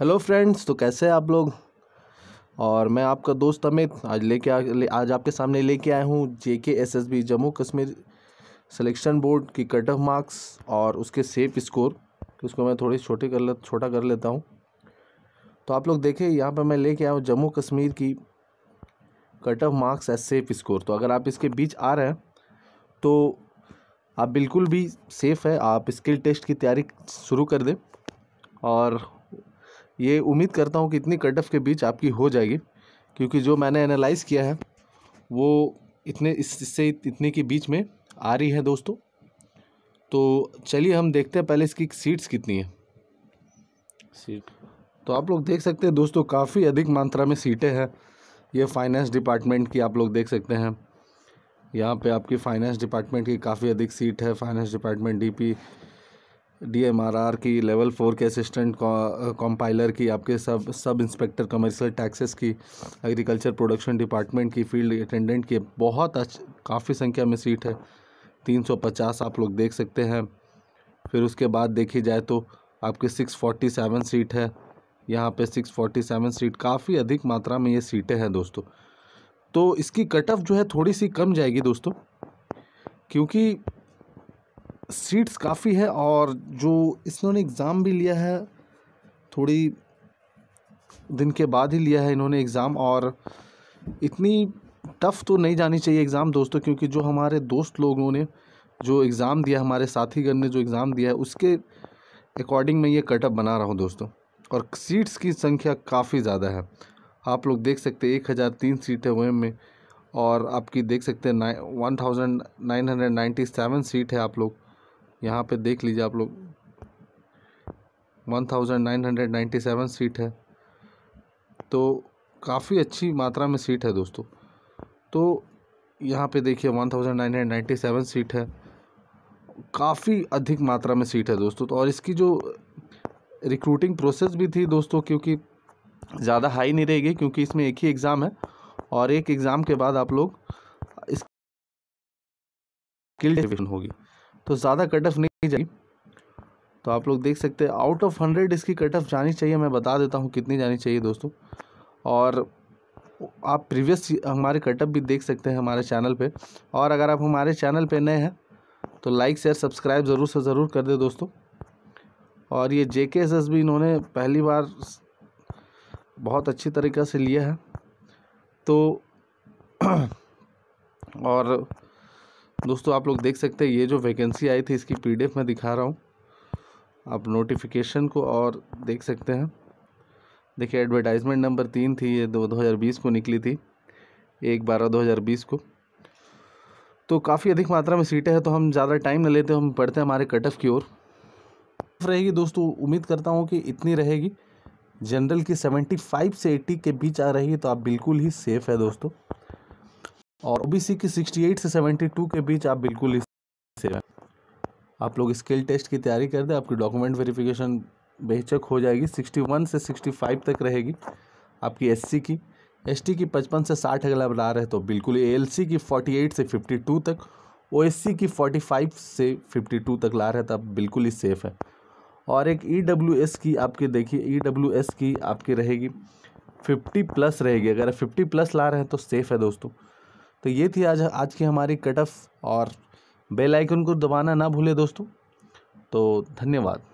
hello friends तो कैसे हैं आप लोग और मैं आपका दोस्त अमित आज लेके ले, आज आपके सामने लेके आया हूँ J K S S B Jammu Kashmir selection board की कट ऑफ मार्क्स और उसके सेफ स्कोर उसको मैं थोड़ी छोटी कर ले छोटा कर लेता हूँ तो आप लोग देखें यहाँ पर मैं लेके आया हूँ जम्मू कश्मीर की cut off marks as safe score तो अगर आप इसके बीच आ रहे हैं तो आप बिल्कुल भी सेफ़ है आप स्किल टेस्ट की तैयारी शुरू कर दें और ये उम्मीद करता हूँ कि इतनी कट ऑफ के बीच आपकी हो जाएगी क्योंकि जो मैंने एनालाइज़ किया है वो इतने इससे इतने के बीच में आ रही है दोस्तों तो चलिए हम देखते हैं पहले इसकी सीट्स कितनी है सीट तो आप लोग देख सकते हैं दोस्तों काफ़ी अधिक मात्रा में सीटें हैं ये फाइनेंस डिपार्टमेंट की आप लोग देख सकते हैं यहाँ पे आपकी फाइनेंस डिपार्टमेंट की काफ़ी अधिक सीट है फाइनेंस डिपार्टमेंट डीपी डीएमआरआर की लेवल फोर के असिस्टेंट कॉम्पाइलर uh, की आपके सब सब इंस्पेक्टर कमर्शियल टैक्सेस की एग्रीकल्चर प्रोडक्शन डिपार्टमेंट की फील्ड अटेंडेंट की बहुत अच्छ काफ़ी संख्या में सीट है तीन सौ पचास आप लोग देख सकते हैं फिर उसके बाद देखी जाए तो आपके सिक्स फोर्टी सेवन सीट है यहाँ पे सिक्स फोर्टी सेवन सीट काफ़ी अधिक मात्रा में ये सीटें हैं दोस्तों तो इसकी कट ऑफ जो है थोड़ी सी कम जाएगी दोस्तों क्योंकि सीट्स काफ़ी है और जो इन्होंने एग्ज़ाम भी लिया है थोड़ी दिन के बाद ही लिया है इन्होंने एग्ज़ाम और इतनी टफ़ तो नहीं जानी चाहिए एग्ज़ाम दोस्तों क्योंकि जो हमारे दोस्त लोगों ने जो एग्ज़ाम दिया हमारे साथीगण ने जो एग्ज़ाम दिया है उसके अकॉर्डिंग मैं ये कटअप बना रहा हूँ दोस्तों और सीट्स की संख्या काफ़ी ज़्यादा है आप लोग देख सकते हैं एक हज़ार तीन सीट है में और आपकी देख सकते हैं one thousand nine hundred ninety seven seat है आप लोग यहाँ पे देख लीजिए आप लोग one thousand nine hundred ninety seven seat है तो काफ़ी अच्छी मात्रा में सीट है दोस्तों तो यहाँ पे देखिए one thousand nine hundred ninety seven seat है काफ़ी अधिक मात्रा में सीट है दोस्तों तो और इसकी जो रिक्रूटिंग प्रोसेस भी थी दोस्तों क्योंकि ज़्यादा हाई नहीं रहेगी क्योंकि इसमें एक ही एग्ज़ाम है और एक एग्ज़ाम के बाद आप लोग स्किल होगी तो ज़्यादा कट ऑफ नहीं जाएगी तो आप लोग देख सकते हैं आउट ऑफ हंड्रेड इसकी कट ऑफ जानी चाहिए मैं बता देता हूँ कितनी जानी चाहिए दोस्तों और आप प्रीवियस हमारे कटअप भी देख सकते हैं हमारे चैनल पे और अगर आप हमारे चैनल पे नए हैं तो लाइक शेयर सब्सक्राइब ज़रूर से ज़रूर कर दे दोस्तों और ये जे के एस एस भी इन्होंने पहली बार बहुत अच्छी तरीक़े से लिया है तो और दोस्तों आप लोग देख सकते हैं ये जो वैकेंसी आई थी इसकी पीडीएफ मैं दिखा रहा हूँ आप नोटिफिकेशन को और देख सकते हैं देखिए एडवर्टाइजमेंट नंबर तीन थी ये दो दो हज़ार बीस को निकली थी एक बारह दो हज़ार बीस को तो काफ़ी अधिक मात्रा में सीटें हैं तो हम ज़्यादा टाइम न लेते हम पढ़ते हैं हमारे कट ऑफ की ओर रहेगी दोस्तों उम्मीद करता हूँ कि इतनी रहेगी जनरल की सेवेंटी फाइव से एट्टी के बीच आ रही है तो आप बिल्कुल ही सेफ़ है दोस्तों और ओबीसी की 68 से 72 के बीच आप बिल्कुल इस आप लोग स्किल टेस्ट की तैयारी कर दें आपकी डॉक्यूमेंट वेरिफिकेशन बेहचक हो जाएगी 61 से 65 तक रहेगी आपकी एससी की एसटी की 55 से 60 अगर आप ला रहे तो बिल्कुल एएलसी की 48 से 52 तक ओएससी की 45 से 52 तक ला रहे तो आप बिल्कुल ही सेफ़ है और एक ई e की आपकी देखिए ई e की आपकी रहेगी फिफ्टी प्लस रहेगी अगर फिफ्टी प्लस ला रहे हैं तो सेफ़ है दोस्तों तो ये थी आज आज की हमारी कट ऑफ और बेल आइकन को दबाना ना भूले दोस्तों तो धन्यवाद